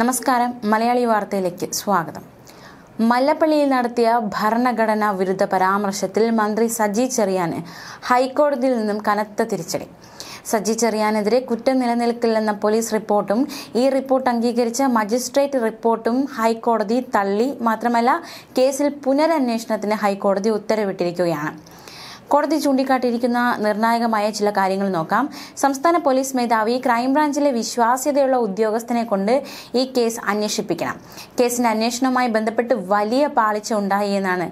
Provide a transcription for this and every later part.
നമസ്കാരം മലയാളി വാർത്തയിലേക്ക് സ്വാഗതം മല്ലപ്പള്ളിയിൽ നടത്തിയ ഭരണഘടനാ വിരുദ്ധ പരാമർശത്തിൽ മന്ത്രി സജി ചെറിയാന് ഹൈക്കോടതിയിൽ നിന്നും കനത്ത തിരിച്ചടി സജി ചെറിയാനെതിരെ കുറ്റം നിലനിൽക്കില്ലെന്ന പോലീസ് റിപ്പോർട്ടും ഈ റിപ്പോർട്ട് അംഗീകരിച്ച മജിസ്ട്രേറ്റ് റിപ്പോർട്ടും ഹൈക്കോടതി തള്ളി മാത്രമല്ല കേസിൽ പുനരന്വേഷണത്തിന് ഹൈക്കോടതി ഉത്തരവിട്ടിരിക്കുകയാണ് കോടതി ചൂണ്ടിക്കാട്ടിയിരിക്കുന്ന നിർണായകമായ ചില കാര്യങ്ങൾ നോക്കാം സംസ്ഥാന പോലീസ് മേധാവി ക്രൈംബ്രാഞ്ചിലെ വിശ്വാസ്യതയുള്ള ഉദ്യോഗസ്ഥനെ കൊണ്ട് ഈ കേസ് അന്വേഷിപ്പിക്കണം കേസിന്റെ അന്വേഷണവുമായി ബന്ധപ്പെട്ട് വലിയ പാളിച്ച ഉണ്ടായി എന്നാണ്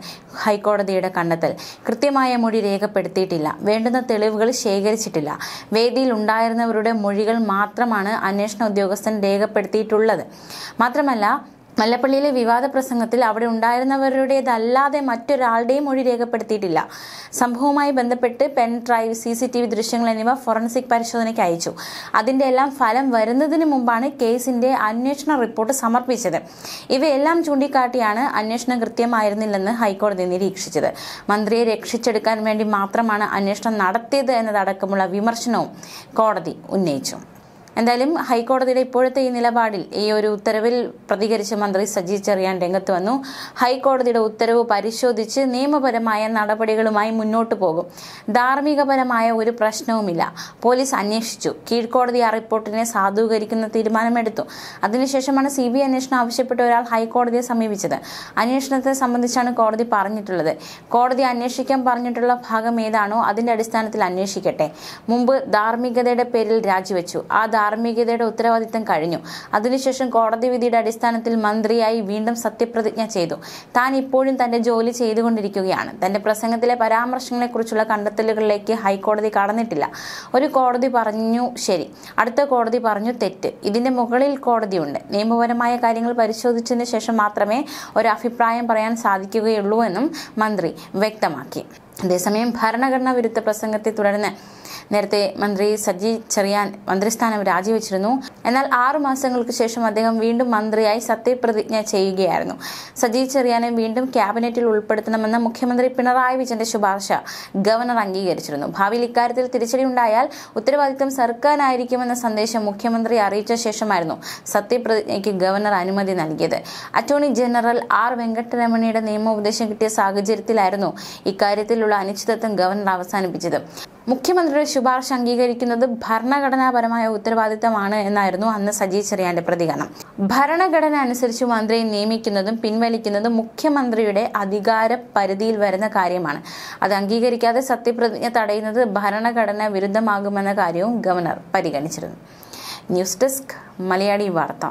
ഹൈക്കോടതിയുടെ കണ്ടെത്തൽ കൃത്യമായ മൊഴി രേഖപ്പെടുത്തിയിട്ടില്ല വേണ്ടുന്ന തെളിവുകൾ ശേഖരിച്ചിട്ടില്ല വേദിയിൽ ഉണ്ടായിരുന്നവരുടെ മൊഴികൾ മാത്രമാണ് അന്വേഷണ ഉദ്യോഗസ്ഥൻ രേഖപ്പെടുത്തിയിട്ടുള്ളത് മാത്രമല്ല മല്ലപ്പള്ളിയിലെ വിവാദ പ്രസംഗത്തിൽ അവിടെ ഉണ്ടായിരുന്നവരുടേതല്ലാതെ മറ്റൊരാളുടെയും മൊഴി രേഖപ്പെടുത്തിയിട്ടില്ല സംഭവവുമായി ബന്ധപ്പെട്ട് pen drive C C T V ദൃശ്യങ്ങൾ എന്നിവ ഫോറൻസിക് പരിശോധനയ്ക്ക് അയച്ചു അതിന്റെ എല്ലാം ഫലം വരുന്നതിന് മുമ്പാണ് കേസിന്റെ അന്വേഷണ റിപ്പോർട്ട് സമർപ്പിച്ചത് ഇവയെല്ലാം ചൂണ്ടിക്കാട്ടിയാണ് അന്വേഷണം കൃത്യമായിരുന്നില്ലെന്ന് ഹൈക്കോടതി നിരീക്ഷിച്ചത് മന്ത്രിയെ രക്ഷിച്ചെടുക്കാൻ വേണ്ടി മാത്രമാണ് അന്വേഷണം നടത്തിയത് എന്നതടക്കമുള്ള വിമർശനവും കോടതി ഉന്നയിച്ചു എന്തായാലും ഹൈക്കോടതിയുടെ ഇപ്പോഴത്തെ ഈ നിലപാടിൽ ഈ ഒരു ഉത്തരവിൽ പ്രതികരിച്ച് മന്ത്രി സജി ചെറിയാൻ രംഗത്ത് വന്നു ഹൈക്കോടതിയുടെ ഉത്തരവ് പരിശോധിച്ച് നിയമപരമായ നടപടികളുമായി മുന്നോട്ട് പോകും ധാർമ്മികപരമായ ഒരു പ്രശ്നവുമില്ല പോലീസ് അന്വേഷിച്ചു കീഴ്ക്കോടതി ആ റിപ്പോർട്ടിനെ സാധൂകരിക്കുന്ന തീരുമാനമെടുത്തു അതിനുശേഷമാണ് സി ബി അന്വേഷണം ആവശ്യപ്പെട്ട ഒരാൾ ഹൈക്കോടതിയെ സമീപിച്ചത് അന്വേഷണത്തെ സംബന്ധിച്ചാണ് കോടതി പറഞ്ഞിട്ടുള്ളത് കോടതി അന്വേഷിക്കാൻ പറഞ്ഞിട്ടുള്ള ഭാഗം ഏതാണോ അതിന്റെ അടിസ്ഥാനത്തിൽ അന്വേഷിക്കട്ടെ മുമ്പ് ധാർമ്മികതയുടെ പേരിൽ രാജിവെച്ചു ആ ധാർമ്മികതയുടെ ഉത്തരവാദിത്തം കഴിഞ്ഞു അതിനുശേഷം കോടതി വിധിയുടെ അടിസ്ഥാനത്തിൽ മന്ത്രിയായി വീണ്ടും സത്യപ്രതിജ്ഞ ചെയ്തു താൻ ഇപ്പോഴും തന്റെ ജോലി ചെയ്തുകൊണ്ടിരിക്കുകയാണ് തന്റെ പ്രസംഗത്തിലെ പരാമർശങ്ങളെക്കുറിച്ചുള്ള കണ്ടെത്തലുകളിലേക്ക് ഹൈക്കോടതി കടന്നിട്ടില്ല ഒരു കോടതി പറഞ്ഞു ശരി അടുത്ത കോടതി പറഞ്ഞു തെറ്റ് ഇതിന്റെ മുകളിൽ കോടതിയുണ്ട് നിയമപരമായ കാര്യങ്ങൾ പരിശോധിച്ചതിന് ശേഷം മാത്രമേ ഒരു അഭിപ്രായം പറയാൻ സാധിക്കുകയുള്ളൂ എന്നും മന്ത്രി വ്യക്തമാക്കി അതേസമയം ഭരണഘടനാ വിരുദ്ധ പ്രസംഗത്തെ തുടർന്ന് നേരത്തെ മന്ത്രി സജി ചെറിയാൻ മന്ത്രിസ്ഥാനം രാജിവെച്ചിരുന്നു എന്നാൽ ആറു മാസങ്ങൾക്ക് ശേഷം അദ്ദേഹം വീണ്ടും മന്ത്രിയായി സത്യപ്രതിജ്ഞ ചെയ്യുകയായിരുന്നു സജി ചെറിയാനെ വീണ്ടും ക്യാബിനറ്റിൽ ഉൾപ്പെടുത്തണമെന്ന മുഖ്യമന്ത്രി പിണറായി വിജയന്റെ ശുപാർശ ഗവർണർ അംഗീകരിച്ചിരുന്നു ഭാവിയിൽ ഇക്കാര്യത്തിൽ തിരിച്ചടി ഉണ്ടായാൽ ഉത്തരവാദിത്വം സർക്കാരായിരിക്കുമെന്ന സന്ദേശം മുഖ്യമന്ത്രി അറിയിച്ച ശേഷമായിരുന്നു സത്യപ്രതിജ്ഞയ്ക്ക് ഗവർണർ അനുമതി നൽകിയത് അറ്റോർണി ജനറൽ ആർ വെങ്കട്ടരമണിയുടെ നിയമോപദേശം കിട്ടിയ സാഹചര്യത്തിലായിരുന്നു ഇക്കാര്യത്തിൽ തരത്തിലുള്ള അനിശ്ചിതത്വം ഗവർണർ അവസാനിപ്പിച്ചത് മുഖ്യമന്ത്രിയുടെ ശുപാർശ അംഗീകരിക്കുന്നത് ഭരണഘടനാപരമായ ഉത്തരവാദിത്തമാണ് എന്നായിരുന്നു അന്ന് സജി ചെറിയാന്റെ പ്രതികരണം ഭരണഘടന അനുസരിച്ച് മന്ത്രിയെ നിയമിക്കുന്നതും പിൻവലിക്കുന്നതും മുഖ്യമന്ത്രിയുടെ അധികാര പരിധിയിൽ വരുന്ന കാര്യമാണ് അത് അംഗീകരിക്കാതെ സത്യപ്രതിജ്ഞ തടയുന്നത് ഭരണഘടന വിരുദ്ധമാകുമെന്ന കാര്യവും ഗവർണർ പരിഗണിച്ചിരുന്നു ന്യൂസ് ഡെസ്ക് മലയാളി വാർത്ത